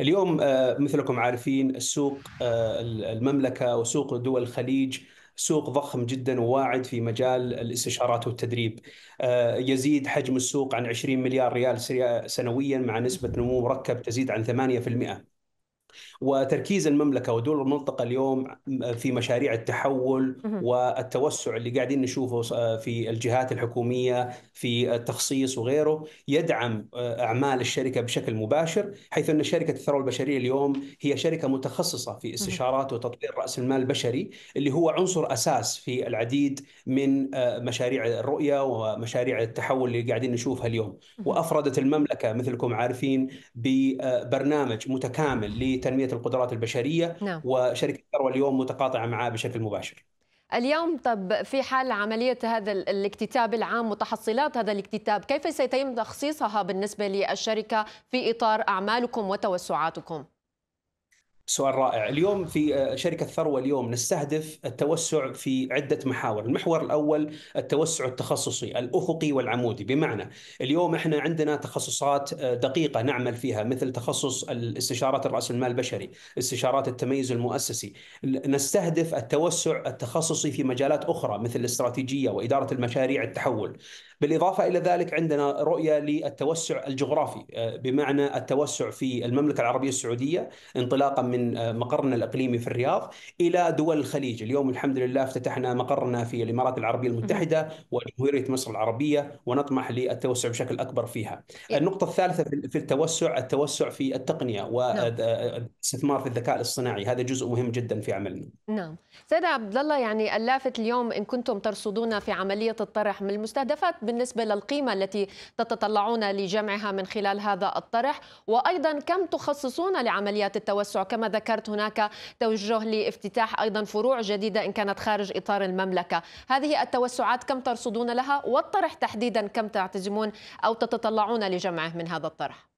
اليوم آه، مثلكم عارفين السوق آه، المملكه وسوق دول الخليج سوق ضخم جدا وواعد في مجال الاستشارات والتدريب آه، يزيد حجم السوق عن 20 مليار ريال سنويا مع نسبة نمو مركب تزيد عن وتركيز المملكه ودول المنطقه اليوم في مشاريع التحول والتوسع اللي قاعدين نشوفه في الجهات الحكوميه في التخصيص وغيره يدعم آه، اعمال الشركه بشكل مباشر حيث ان شركه الثروه البشريه اليوم هي شركه متخصصه في استشارات وتطوير راس المال البشري اللي هو عنصر اساس في العديد من آه، مشاريع الرؤيه ومشاريع التحول اللي قاعدين نشوفها اليوم وافردت المملكه مثلكم عارفين ببرنامج آه، متكامل لتنميه القدرات البشريه نعم. وشركه ثروه اليوم متقاطعه معاه بشكل مباشر. اليوم طب في حال عملية هذا الاكتتاب العام وتحصيلات هذا الاكتتاب كيف سيتم تخصيصها بالنسبة للشركة في إطار أعمالكم وتوسعاتكم؟ سؤال رائع اليوم في آه، شركة ثروة اليوم نستهدف التوسع في عدة محاور المحور الأول التوسع التخصصي الأفقي والعمودي بمعنى اليوم احنا عندنا تخصصات آه، دقيقة نعمل فيها مثل تخصص الاستشارات الرأس المال البشري استشارات التميز المؤسسي نستهدف التوسع التخصصي في مجالات أخرى مثل الاستراتيجية وإدارة المشاريع التحول بالإضافة إلى ذلك عندنا رؤية للتوسع الجغرافي آه، بمعنى التوسع في المملكة العربية السعودية انطلاقا من من آه، مقرنا الاقليمي في الرياض الى دول الخليج، اليوم الحمد لله افتتحنا مقرنا في الامارات العربيه المتحده وجمهوريه مصر العربيه ونطمح للتوسع بشكل اكبر فيها. إيه. النقطه الثالثه في التوسع التوسع في التقنيه والاستثمار نعم. آه، آه، في الذكاء الاصطناعي، هذا جزء مهم جدا في عملنا. نعم. سيد عبد الله يعني اللافت اليوم ان كنتم ترصدون في عمليه الطرح من المستهدفات بالنسبه للقيمه التي تتطلعون لجمعها من خلال هذا الطرح وايضا كم تخصصون لعمليات التوسع كما ذكرت هناك توجه لافتتاح أيضا فروع جديدة إن كانت خارج إطار المملكة هذه التوسعات كم ترصدون لها والطرح تحديدا كم تعتزمون أو تتطلعون لجمعه من هذا الطرح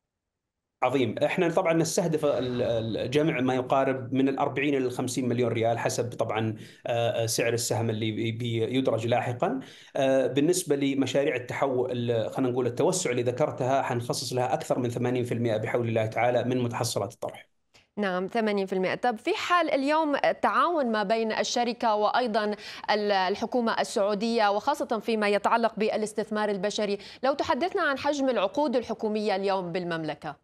عظيم احنا طبعا نستهدف الجمع ما يقارب من ال 40 الى ال 50 مليون ريال حسب طبعا آه، سعر السهم اللي بيدرج لاحقا آه، بالنسبه لمشاريع التحول خلينا نقول التوسع اللي ذكرتها حنخصص لها اكثر من 80% بحول الله تعالى من متحصلات الطرح نعم 8% طب في حال اليوم التعاون ما بين الشركة وأيضا الحكومة السعودية وخاصة فيما يتعلق بالاستثمار البشري لو تحدثنا عن حجم العقود الحكومية اليوم بالمملكة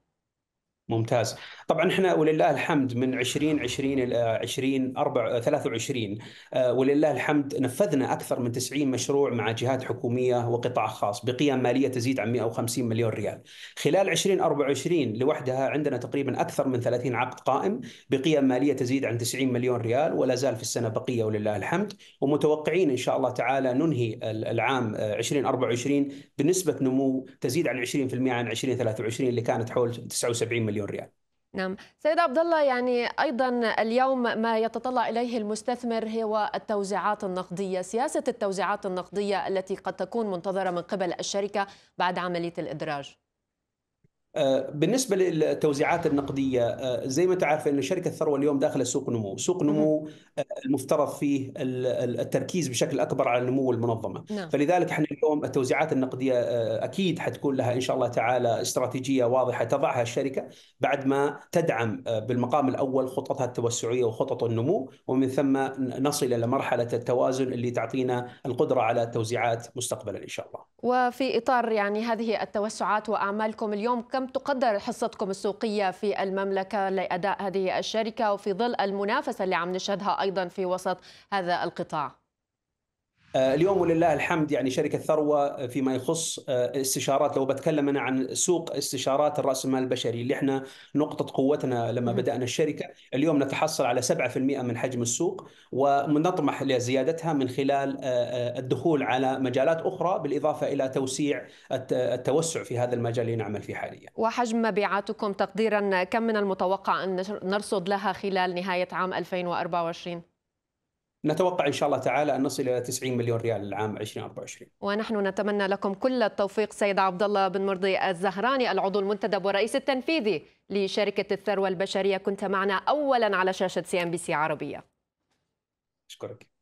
ممتاز طبعا احنا ولله الحمد من 2020 الى 20 4 23 ولله الحمد نفذنا اكثر من 90 مشروع مع جهات حكوميه وقطاع خاص بقيم ماليه تزيد عن 150 مليون ريال. خلال 2024 لوحدها عندنا تقريبا اكثر من 30 عقد قائم بقيم ماليه تزيد عن 90 مليون ريال ولا زال في السنه بقيه ولله الحمد ومتوقعين ان شاء الله تعالى ننهي العام 2024 آه، بنسبه نمو تزيد عن 20% عن 2023 اللي كانت حول 79 مليون مليون ريال نعم سيد عبد الله يعني ايضا اليوم ما يتطلع اليه المستثمر هو التوزيعات النقديه سياسه التوزيعات النقديه التي قد تكون منتظره من قبل الشركه بعد عمليه الادراج آه، بالنسبة للتوزيعات النقدية آه، زي ما انت ان شركة الثروة اليوم داخلة سوق نمو، سوق نعم. نمو آه، المفترض فيه التركيز بشكل اكبر على النمو المنظمة نعم. فلذلك احنا اليوم التوزيعات النقدية اكيد حتكون لها ان شاء الله تعالى استراتيجية واضحة تضعها الشركة بعد ما تدعم بالمقام الاول خططها التوسعية وخطط النمو ومن ثم نصل الى مرحلة التوازن اللي تعطينا القدرة على توزيعات مستقبلا ان شاء الله. وفي اطار يعني هذه التوسعات واعمالكم اليوم كم كم تقدر حصتكم السوقية في المملكة لأداء هذه الشركة وفي ظل المنافسة اللي عم نشهدها أيضا في وسط هذا القطاع؟ آه، اليوم ولله الحمد يعني شركة ثروة آه، فيما يخص آه، استشارات لو بتكلم أنا عن سوق استشارات الرأس المال البشري اللي احنا نقطة قوتنا لما بدأنا الشركة اليوم نتحصل على 7% من حجم السوق ونطمح لزيادتها من خلال الدخول على مجالات أخرى بالإضافة إلى توسيع التوسع في هذا المجال اللي نعمل فيه حاليا وحجم مبيعاتكم تقديرا كم من المتوقع أن نرصد لها خلال نهاية عام 2024؟ نتوقع إن شاء الله تعالى أن نصل إلى 90 مليون ريال العام 2024 ونحن نتمنى لكم كل التوفيق سيد عبد الله بن مرضي الزهراني العضو المنتدب والرئيس التنفيذي لشركة الثروة البشرية كنت معنا أولا على شاشة سي أم بي سي عربية أشكرك